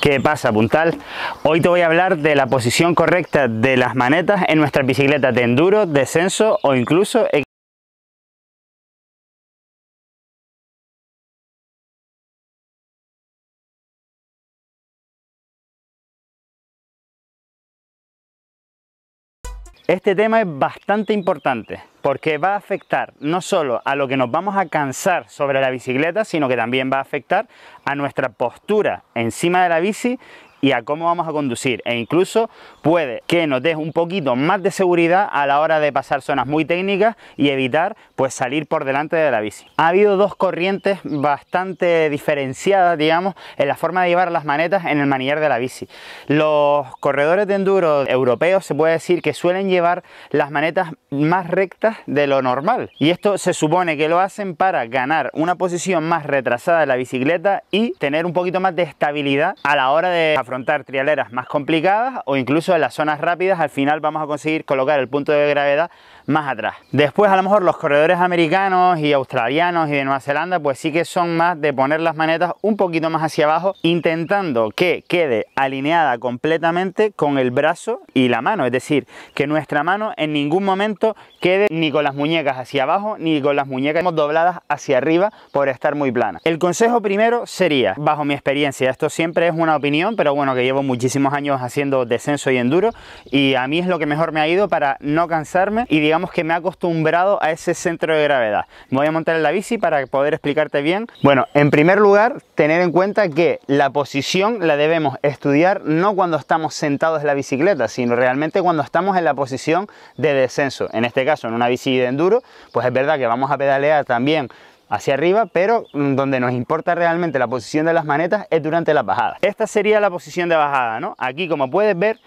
¿Qué pasa, puntal? Hoy te voy a hablar de la posición correcta de las manetas en nuestra bicicleta de enduro, descenso o incluso Este tema es bastante importante porque va a afectar no solo a lo que nos vamos a cansar sobre la bicicleta, sino que también va a afectar a nuestra postura encima de la bici y a cómo vamos a conducir e incluso puede que nos dé un poquito más de seguridad a la hora de pasar zonas muy técnicas y evitar pues salir por delante de la bici. Ha habido dos corrientes bastante diferenciadas digamos en la forma de llevar las manetas en el manillar de la bici. Los corredores de enduro europeos se puede decir que suelen llevar las manetas más rectas de lo normal y esto se supone que lo hacen para ganar una posición más retrasada de la bicicleta y tener un poquito más de estabilidad a la hora de afrontar trialeras más complicadas o incluso en las zonas rápidas al final vamos a conseguir colocar el punto de gravedad más atrás. Después a lo mejor los corredores americanos y australianos y de Nueva Zelanda pues sí que son más de poner las manetas un poquito más hacia abajo intentando que quede alineada completamente con el brazo y la mano, es decir, que nuestra mano en ningún momento quede ni con las muñecas hacia abajo ni con las muñecas dobladas hacia arriba por estar muy plana. El consejo primero sería, bajo mi experiencia, esto siempre es una opinión, pero bueno, que llevo muchísimos años haciendo descenso y enduro y a mí es lo que mejor me ha ido para no cansarme y digamos que me ha acostumbrado a ese centro de gravedad. Me voy a montar en la bici para poder explicarte bien. Bueno, en primer lugar, tener en cuenta que la posición la debemos estudiar no cuando estamos sentados en la bicicleta, sino realmente cuando estamos en la posición de descenso. En este caso, en una bici de enduro, pues es verdad que vamos a pedalear también hacia arriba, pero mm, donde nos importa realmente la posición de las manetas es durante las bajadas. Esta sería la posición de bajada, ¿no? Aquí, como puedes ver,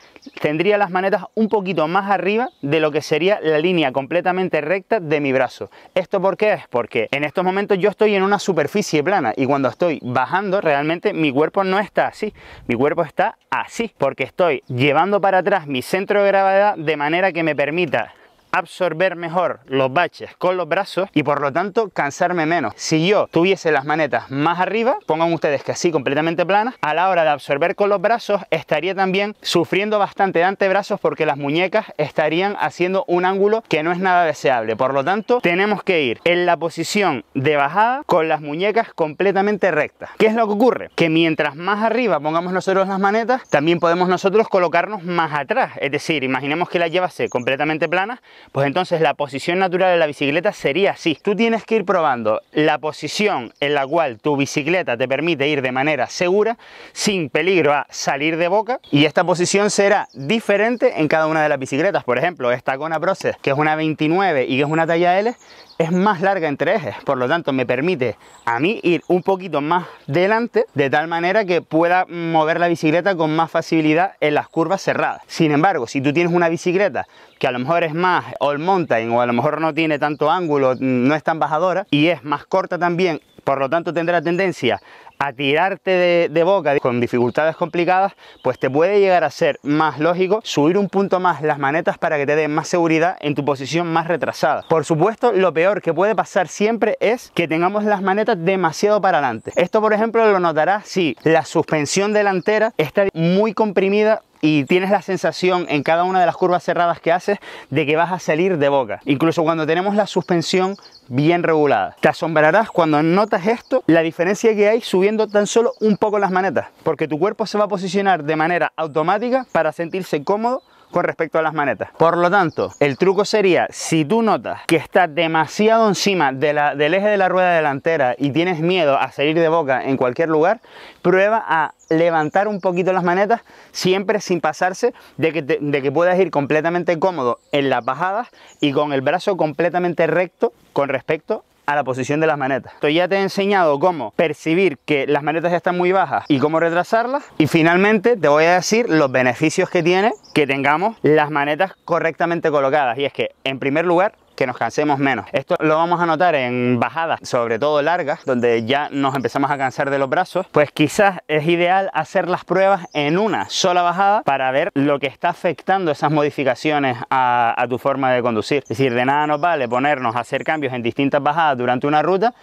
tendría las manetas un poquito más arriba de lo que sería la línea completamente recta de mi brazo. ¿Esto por qué es? Porque en estos momentos yo estoy en una superficie plana y cuando estoy bajando, realmente mi cuerpo no está así, mi cuerpo está así, porque estoy llevando para atrás mi centro de gravedad de manera que me permita absorber mejor los baches con los brazos y por lo tanto cansarme menos. Si yo tuviese las manetas más arriba, pongan ustedes que así completamente planas, a la hora de absorber con los brazos estaría también sufriendo bastante de antebrazos porque las muñecas estarían haciendo un ángulo que no es nada deseable. Por lo tanto, tenemos que ir en la posición de bajada con las muñecas completamente rectas. ¿Qué es lo que ocurre? Que mientras más arriba pongamos nosotros las manetas, también podemos nosotros colocarnos más atrás. Es decir, imaginemos que la llevase completamente plana, pues entonces la posición natural de la bicicleta sería así. Tú tienes que ir probando la posición en la cual tu bicicleta te permite ir de manera segura, sin peligro a salir de boca. Y esta posición será diferente en cada una de las bicicletas. Por ejemplo, esta Kona Process, que es una 29 y que es una talla L, es más larga entre ejes, por lo tanto me permite a mí ir un poquito más delante de tal manera que pueda mover la bicicleta con más facilidad en las curvas cerradas. Sin embargo, si tú tienes una bicicleta que a lo mejor es más all mountain o a lo mejor no tiene tanto ángulo, mm, no es tan bajadora y es más corta también, por lo tanto tendrá tendencia a tirarte de, boca con dificultades complicadas, pues te puede llegar a ser más lógico subir un punto más las manetas para que te den más seguridad en tu posición más retrasada. Por supuesto, lo peor que puede pasar siempre es que tengamos las manetas demasiado para adelante. Esto, por ejemplo, lo notarás si la suspensión delantera está muy comprimida y tienes la sensación en cada una de las curvas cerradas que haces de que vas a salir de boca. Incluso cuando tenemos la suspensión bien regulada. Te asombrarás cuando notas esto, la diferencia que hay subiendo tan solo un poco las manetas, porque tu cuerpo se va a posicionar de manera automática para sentirse cómodo con respecto a las manetas. Por lo tanto, el truco sería, si tú notas que está demasiado encima del eje de la rueda delantera y tienes miedo a salir de boca en cualquier lugar, prueba a levantar un poquito las manetas, siempre sin pasarse de que, de que puedas ir completamente cómodo en las bajadas y con el brazo completamente recto con respecto a la posición de las manetas. Entonces ya te he enseñado cómo percibir que las manetas están muy bajas y cómo retrasarlas. Y finalmente te voy a decir los beneficios que tiene que tengamos las manetas correctamente colocadas. Y es que, en primer lugar, que nos cansemos menos. Esto lo vamos a notar en bajadas, sobre todo largas, donde ya nos empezamos a cansar de los brazos, pues quizás es ideal hacer las pruebas en una sola bajada para ver lo que está afectando esas modificaciones a, tu forma de conducir. Es decir, de nada nos vale ponernos a hacer cambios en distintas bajadas durante una ruta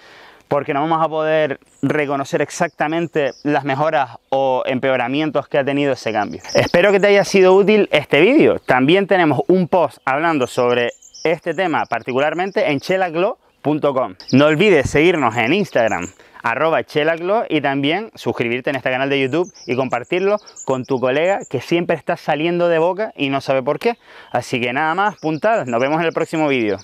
porque no vamos a poder reconocer exactamente las mejoras o empeoramientos que ha tenido ese cambio. Espero que te haya sido útil este vídeo. También tenemos un post hablando sobre este tema particularmente en chelaglo.com. No olvides seguirnos en Instagram arroba y también suscribirte en este canal de YouTube y compartirlo con tu colega que siempre está saliendo de boca y no sabe por qué. Así que nada más, puntadas, nos vemos en el próximo vídeo.